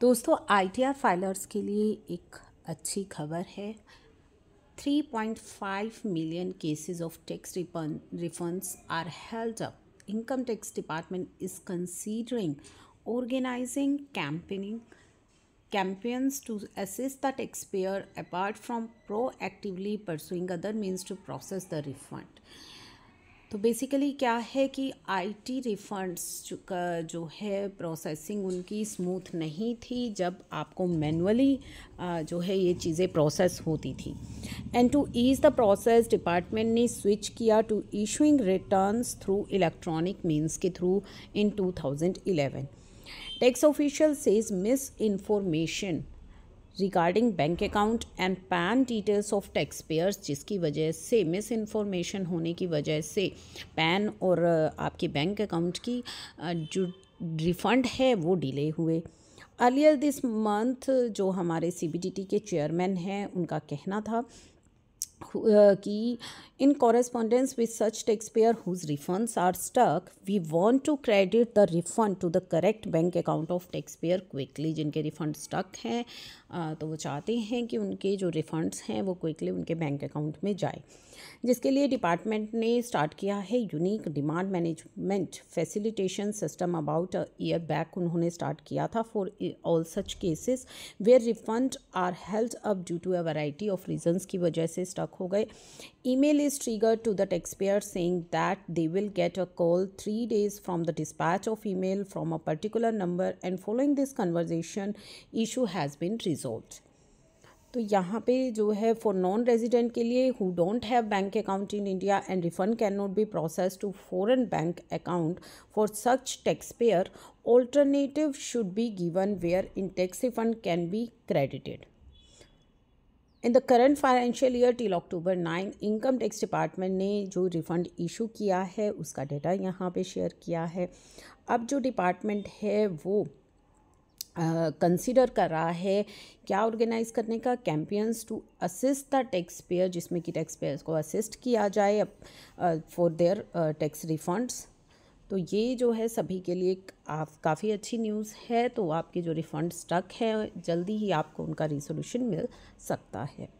दोस्तों ITR filers के लिए एक अच्छी खबर है 3.5 million cases of tax refunds are held up income tax department is considering organising campaigning campaigns to assist the taxpayer apart from proactively pursuing other means to process the refund तो basically क्या है कि IT refunds का जो है processing उनकी smooth नहीं थी जब आपको मैनुअली जो है ये चीज़ें प्रोसेस होती थी and to ease the process department ने स्विच किया to issuing returns through electronic means के through in 2011 tax official says miss information regarding bank account and PAN details of taxpayers जिसकी वजह से मिस इन्फॉर्मेशन होने की वजह से पैन और आपके बैंक अकाउंट की जो रिफंड है वो डिले हुए अर्लियर दिस मंथ जो हमारे सी के चेयरमैन हैं उनका कहना था correspondence with such taxpayer whose whose are stuck we want to credit the refund to the correct bank account of taxpayer quickly जिनके रिफंड स्टक हैं uh, तो वो चाहते हैं कि उनके जो रिफंड्स हैं वो क्विकली उनके बैंक अकाउंट में जाए जिसके लिए डिपार्टमेंट ने स्टार्ट किया है unique demand management facilitation system about a year back उन्होंने स्टार्ट किया था for all such cases where refund are held up due to a variety of reasons की वजह से स्टक हो गए email is trigger to the taxpayer saying that they will get a call three days from the dispatch of email from a particular number and following this conversation issue has been resolve तो यहाँ पे जो है for non resident के लिए who don't have bank account in India and refund can not be process to foreign bank account for such taxpayer alternative should be given wherein tax refund can be credited in the current financial year till October nine income tax department ने जो refund issue किया है उसका data यहाँ पे share किया है अब जो डिपार्टमेंट है वो कंसिडर uh, कर रहा है क्या ऑर्गेनाइज करने का campaigns to assist the taxpayer जिसमें कि टैक्स पेयर्स को असिस्ट किया जाए फॉर देयर टैक्स रिफंड्स तो ये जो है सभी के लिए आप काफ़ी अच्छी न्यूज़ है तो आपके जो रिफ़ंड स्टक है जल्दी ही आपको उनका रिसोल्यूशन मिल सकता है